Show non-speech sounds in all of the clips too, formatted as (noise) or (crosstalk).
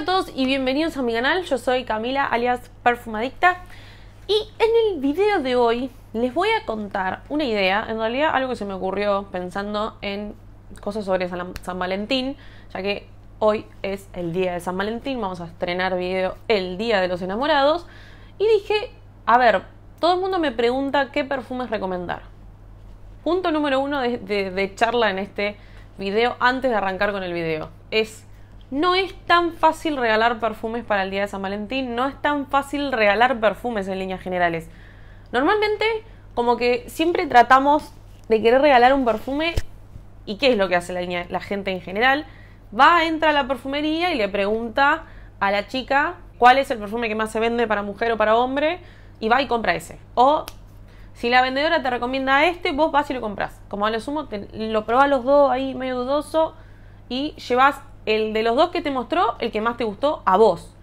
Hola a todos y bienvenidos a mi canal, yo soy Camila alias Perfumadicta y en el video de hoy les voy a contar una idea, en realidad algo que se me ocurrió pensando en cosas sobre San Valentín, ya que hoy es el día de San Valentín, vamos a estrenar video el día de los enamorados y dije, a ver, todo el mundo me pregunta qué perfumes recomendar. Punto número uno de, de charla en este video antes de arrancar con el video es no es tan fácil regalar perfumes para el día de San Valentín, no es tan fácil regalar perfumes en líneas generales. Normalmente, como que siempre tratamos de querer regalar un perfume y qué es lo que hace la, gente en general. Va, entra a la perfumería y le pregunta a la chica cuál es el perfume que más se vende para mujer o para hombre y va y compra ese. O si la vendedora te recomienda este, vos vas y lo compras. Como a lo sumo, lo probás los dos ahí medio dudoso y llevas el de los dos que te mostró, el que más te gustó a vos.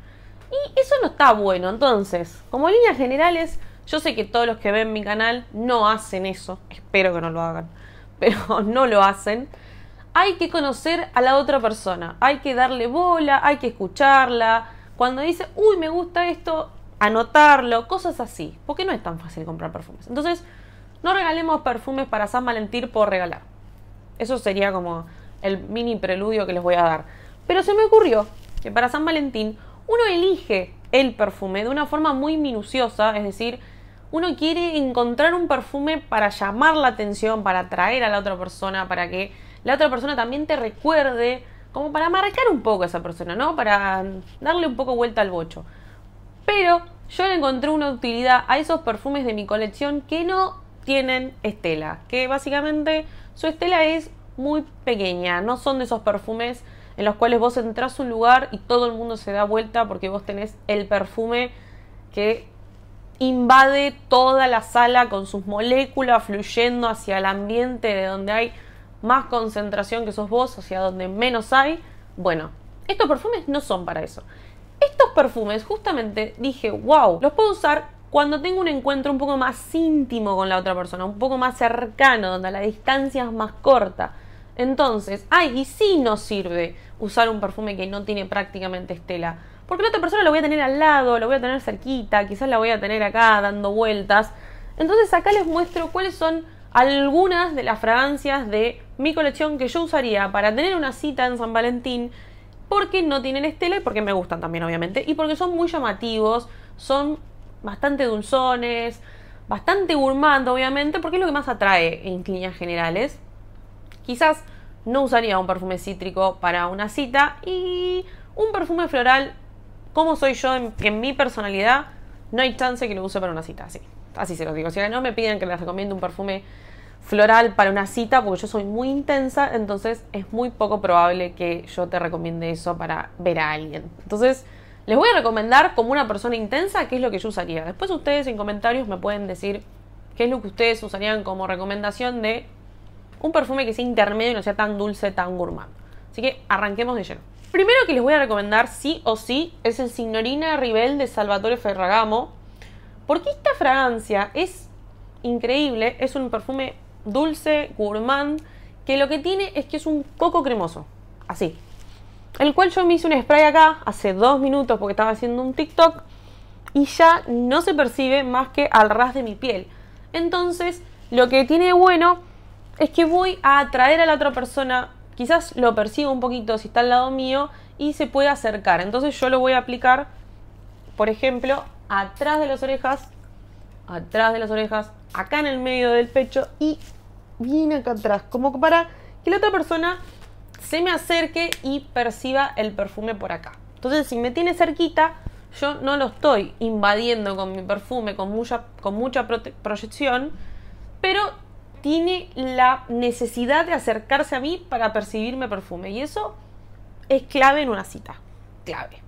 Y eso no está bueno. Entonces, como líneas generales, yo sé que todos los que ven mi canal no hacen eso. Espero que no lo hagan. (laughs) Pero no lo hacen. Hay que conocer a la otra persona. Hay que darle bola, hay que escucharla. Cuando dice, uy, me gusta esto, anotarlo, cosas así. Porque no es tan fácil comprar perfumes. Entonces, no regalemos perfumes para San Valentín por regalar. Eso sería como el mini preludio que les voy a dar. Pero se me ocurrió que para San Valentín uno elige el perfume de una forma muy minuciosa, es decir, uno quiere encontrar un perfume para llamar la atención, para atraer a la otra persona, para que la otra persona también te recuerde, como para marcar un poco a esa persona, ¿no? Para darle un poco vuelta al bocho. Pero yo le encontré una utilidad a esos perfumes de mi colección que no tienen estela, que básicamente su estela es muy pequeña, no son de esos perfumes en los cuales vos entras a un lugar y todo el mundo se da vuelta porque vos tenés el perfume que invade toda la sala con sus moléculas fluyendo hacia el ambiente de donde hay más concentración que sos vos, hacia donde menos hay. Bueno, estos perfumes no son para eso. Estos perfumes, justamente dije, wow, los puedo usar cuando tengo un encuentro un poco más íntimo con la otra persona, un poco más cercano, donde la distancia es más corta. Entonces, ay, y sí nos sirve usar un perfume que no tiene prácticamente estela. Porque la otra persona lo voy a tener al lado, lo voy a tener cerquita, quizás la voy a tener acá dando vueltas. Entonces acá les muestro cuáles son algunas de las fragancias de mi colección que yo usaría para tener una cita en San Valentín. Porque no tienen estela y porque me gustan también, obviamente. Y porque son muy llamativos, son bastante dulzones, bastante gourmand, obviamente, porque es lo que más atrae en líneas generales. Quizás no usaría un perfume cítrico para una cita y un perfume floral, como soy yo, en, mi personalidad, no hay chance que lo use para una cita, así. Así se los digo. Si no me piden que les recomiende un perfume floral para una cita, porque yo soy muy intensa, entonces es muy poco probable que yo te recomiende eso para ver a alguien. Entonces, les voy a recomendar como una persona intensa qué es lo que yo usaría. Después ustedes en comentarios me pueden decir qué es lo que ustedes usarían como recomendación de un perfume que sea intermedio y no sea tan dulce, tan gourmand. Así que arranquemos de lleno. Primero que les voy a recomendar sí o sí es el Signorina Rivel de Salvatore Ferragamo, porque esta fragancia es increíble, es un perfume dulce, gourmand, que lo que tiene es que es un coco cremoso, así. El cual yo me hice un spray acá hace dos minutos porque estaba haciendo un TikTok y ya no se percibe más que al ras de mi piel. Entonces, lo que tiene de bueno es que voy a atraer a la otra persona, quizás lo perciba un poquito si está al lado mío y se puede acercar. Entonces yo lo voy a aplicar, por ejemplo, atrás de las orejas, atrás de las orejas, acá en el medio del pecho y bien acá atrás, como para que la otra persona se me acerque y perciba el perfume por acá. Entonces, si me tiene cerquita, yo no lo estoy invadiendo con mi perfume, con mucha, con mucha proyección, pero tiene la necesidad de acercarse a mí para percibirme perfume. Y eso es clave en una cita. Clave.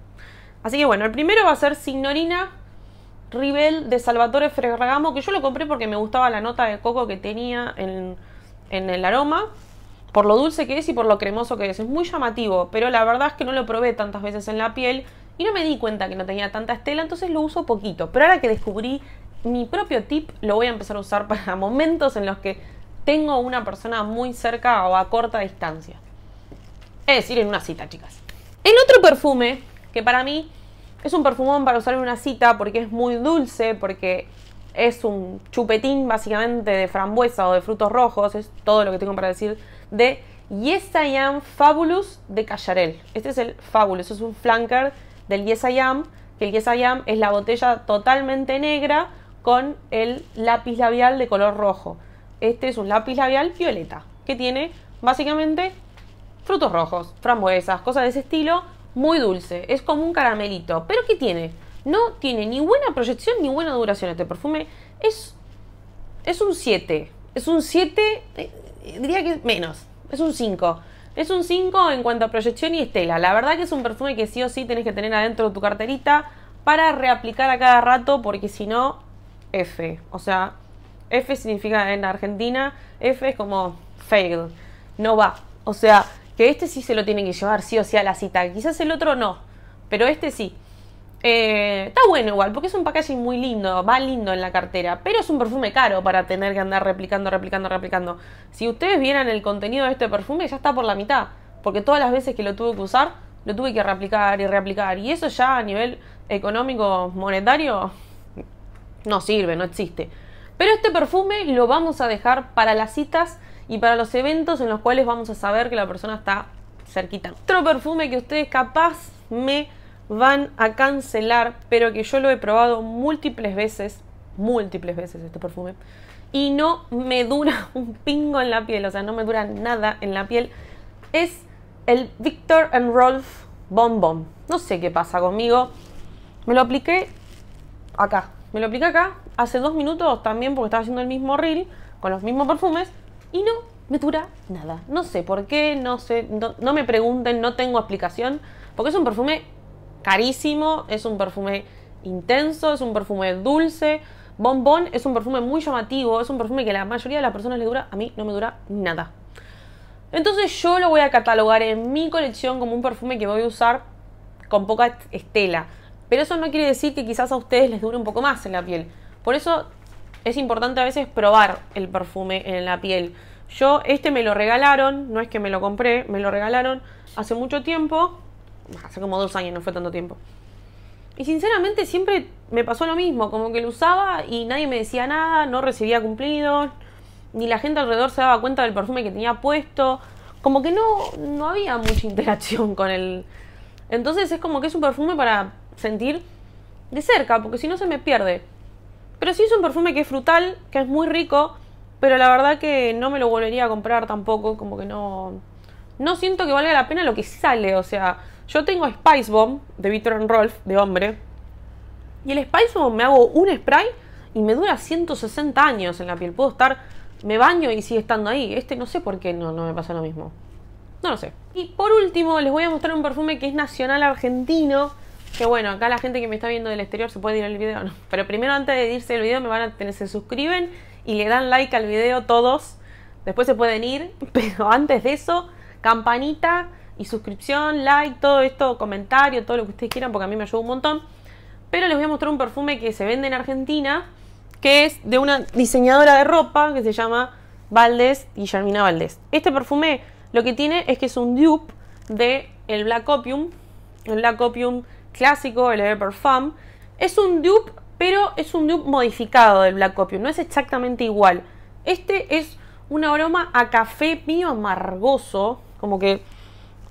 Así que bueno, el primero va a ser Signorina Rivel de Salvatore Ferragamo, que yo lo compré porque me gustaba la nota de coco que tenía en, en el aroma, por lo dulce que es y por lo cremoso que es. Es muy llamativo, pero la verdad es que no lo probé tantas veces en la piel y no me di cuenta que no tenía tanta estela, entonces lo uso poquito. Pero ahora que descubrí mi propio tip lo voy a empezar a usar (laughs) para momentos en los que tengo una persona muy cerca o a corta distancia. Es decir, en una cita, chicas. El otro perfume, que para mí es un perfumón para usar en una cita porque es muy dulce, porque es un chupetín básicamente de frambuesa o de frutos rojos, es todo lo que tengo para decir, de Yes I Am Fabulous de Cayarel. Este es el Fabulous, es un flanker del Yes I Am, que el Yes I Am es la botella totalmente negra con el lápiz labial de color rojo. Este es un lápiz labial violeta, que tiene básicamente frutos rojos, frambuesas, cosas de ese estilo, muy dulce, es como un caramelito. Pero ¿qué tiene? No tiene ni buena proyección ni buena duración este perfume. Es, es un 7, es un 7, eh, diría que menos, es un 5. Es un 5 en cuanto a proyección y estela. La verdad que es un perfume que sí o sí tenés que tener adentro de tu carterita para reaplicar a cada rato porque si no F. O sea, F significa en Argentina, F es como fail, no va. O sea, que este sí se lo tienen que llevar, sí o sí, a la cita. Quizás el otro no, pero este sí. Eh, está bueno igual, porque es un packaging muy lindo, va lindo en la cartera, pero es un perfume caro para tener que andar replicando, replicando, replicando. Si ustedes vieran el contenido de este perfume, ya está por la mitad, porque todas las veces que lo tuve que usar, lo tuve que replicar y reaplicar. Y eso ya a nivel económico, monetario, no sirve, no existe. Pero este perfume lo vamos a dejar para las citas y para los eventos en los cuales vamos a saber que la persona está cerquita. Otro perfume que ustedes capaz me van a cancelar, pero que yo lo he probado múltiples veces, múltiples veces este perfume, y no me dura (laughs) un pingo en la piel, o sea, no me dura nada en la piel, es el Victor Rolf Bon Bon. No sé qué pasa conmigo. Me lo apliqué acá, me lo apliqué acá hace dos minutos también porque estaba haciendo el mismo reel con los mismos perfumes y no me dura nada. No sé por qué, no sé, no, me pregunten, no tengo explicación. Porque es un perfume carísimo, es un perfume intenso, es un perfume dulce. Bombón es un perfume muy llamativo, es un perfume que a la mayoría de las personas le dura, a mí no me dura nada. Entonces yo lo voy a catalogar en mi colección como un perfume que voy a usar con poca estela. Pero eso no quiere decir que quizás a ustedes les dure un poco más en la piel. Por eso es importante a veces probar el perfume en la piel. Yo este me lo regalaron, no es que me lo compré, me lo regalaron hace mucho tiempo, hace como dos años, no fue tanto tiempo. Y sinceramente siempre me pasó lo mismo, como que lo usaba y nadie me decía nada, no recibía cumplidos, ni la gente alrededor se daba cuenta del perfume que tenía puesto, como que no, no había mucha (laughs) interacción con él. Entonces es como que es un perfume para sentir de cerca, porque si no se me pierde. Pero sí es un perfume que es frutal, que es muy rico, pero la verdad que no me lo volvería a comprar tampoco, como que no... No siento que valga la pena lo que sale, o sea, yo tengo Spice Bomb de Victor Rolf, de hombre, y el Spice Bomb me hago un spray y me dura 160 años en la piel, puedo estar, me baño y sigue estando ahí, este no sé por qué no, no me pasa lo mismo, no lo sé. Y por último les voy a mostrar un perfume que es nacional argentino, que bueno, acá la gente que me está viendo del exterior se puede ir al video, ¿no? Pero primero antes de irse al video me van a tener, se suscriben y le dan like al video todos. Después se pueden ir, (laughs) pero antes de eso, campanita y suscripción, like, todo esto, comentario, todo lo que ustedes quieran porque a mí me ayuda un montón. Pero les voy a mostrar un perfume que se vende en Argentina, que es de una diseñadora de ropa que se llama Valdés, Guillermina Valdés. Este perfume lo que tiene es que es un dupe de el Black Opium. El Black Opium clásico, el Parfum es un dupe, pero es un dupe modificado del Black Opium, no es exactamente igual. Este es un aroma a café medio amargoso, como que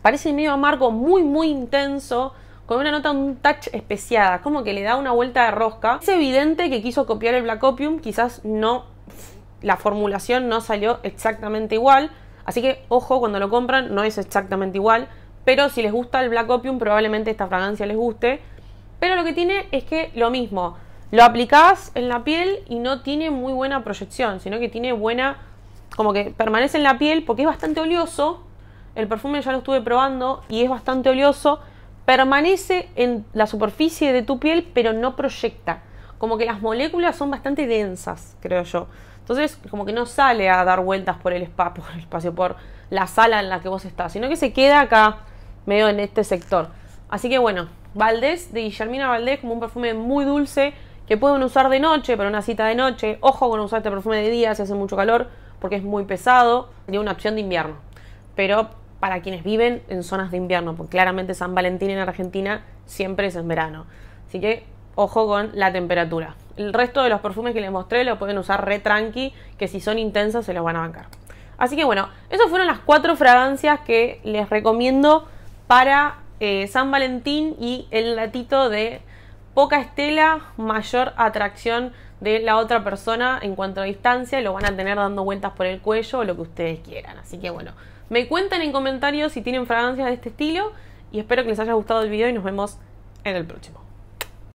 parece medio amargo, muy muy intenso, con una nota, un touch especiada, como que le da una vuelta de rosca. Es evidente que quiso copiar el Black Opium, quizás no, la formulación no salió exactamente igual, así que ojo cuando lo compran, no es exactamente igual, pero si les gusta el Black Opium, probablemente esta fragancia les guste. Pero lo que tiene es que lo mismo, lo aplicás en la piel y no tiene muy buena proyección, sino que tiene buena, como que permanece en la piel porque es bastante oleoso. El perfume ya lo estuve probando y es bastante oleoso. Permanece en la superficie de tu piel, pero no proyecta. Como que las moléculas son bastante densas, creo yo. Entonces, como que no sale a dar vueltas por el (laughs) por el espacio, por la sala en la que vos estás, sino que se queda acá medio en este sector. Así que bueno, Valdés, de Guillermina Valdés, como un perfume muy dulce que pueden usar de noche para una cita de noche. Ojo con usar este perfume de día si hace mucho calor porque es muy pesado. Sería una opción de invierno. Pero para quienes viven en zonas de invierno, porque claramente San Valentín en Argentina siempre es en verano. Así que ojo con la temperatura. El resto de los perfumes que les mostré los pueden usar re tranqui, que si son intensos se los van a bancar. Así que bueno, esas fueron las cuatro fragancias que les recomiendo para eh, San Valentín y el latito de poca estela, mayor atracción de la otra persona en cuanto a distancia, lo van a tener dando vueltas por el cuello o lo que ustedes quieran. Así que bueno, me cuentan en comentarios si tienen fragancias de este estilo y espero que les haya gustado el video y nos vemos en el próximo.